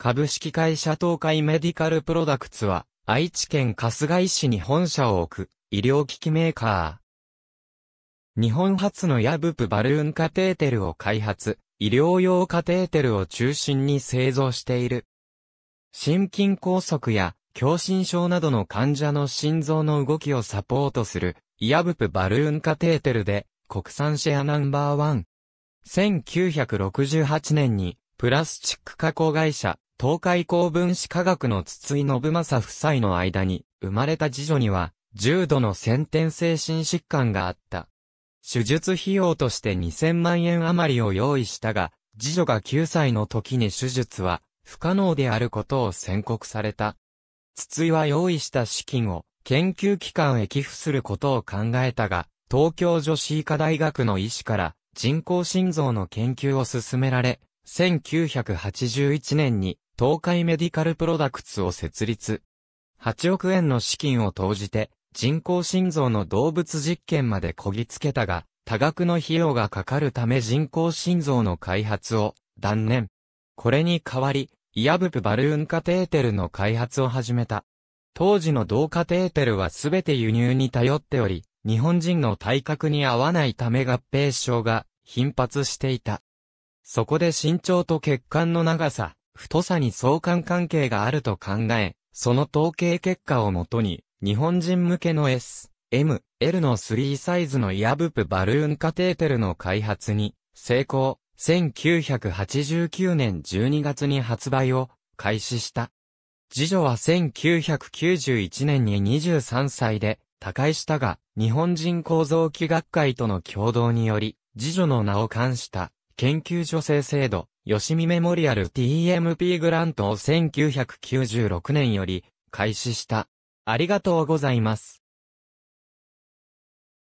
株式会社東海メディカルプロダクツは、愛知県春日井市に本社を置く、医療機器メーカー。日本初のヤブプバルーンカテーテルを開発、医療用カテーテルを中心に製造している。心筋梗塞や、狭心症などの患者の心臓の動きをサポートする、イヤブプバルーンカテーテルで、国産シェアナンバーワン。1968年に、プラスチック加工会社、東海公分子科学の筒井信正夫妻の間に、生まれた次女には、重度の先天精神疾患があった。手術費用として2000万円余りを用意したが、次女が9歳の時に手術は、不可能であることを宣告された。筒井は用意した資金を、研究機関へ寄付することを考えたが、東京女子医科大学の医師から人工心臓の研究を進められ、1981年に東海メディカルプロダクツを設立。8億円の資金を投じて、人工心臓の動物実験までこぎつけたが、多額の費用がかかるため人工心臓の開発を断念。これに代わり、イアブプバルーンカテーテルの開発を始めた。当時の同カテーテルはすべて輸入に頼っており、日本人の体格に合わないため合併症が頻発していた。そこで身長と血管の長さ、太さに相関関係があると考え、その統計結果をもとに、日本人向けの S、M、L の3サイズのイヤブプバルーンカテーテルの開発に成功、1989年12月に発売を開始した。次女は1991年に23歳で他界したが、日本人構造機学会との共同により、次女の名を冠した研究助成制度、吉見メモリアル TMP グラントを1996年より開始した。ありがとうございます。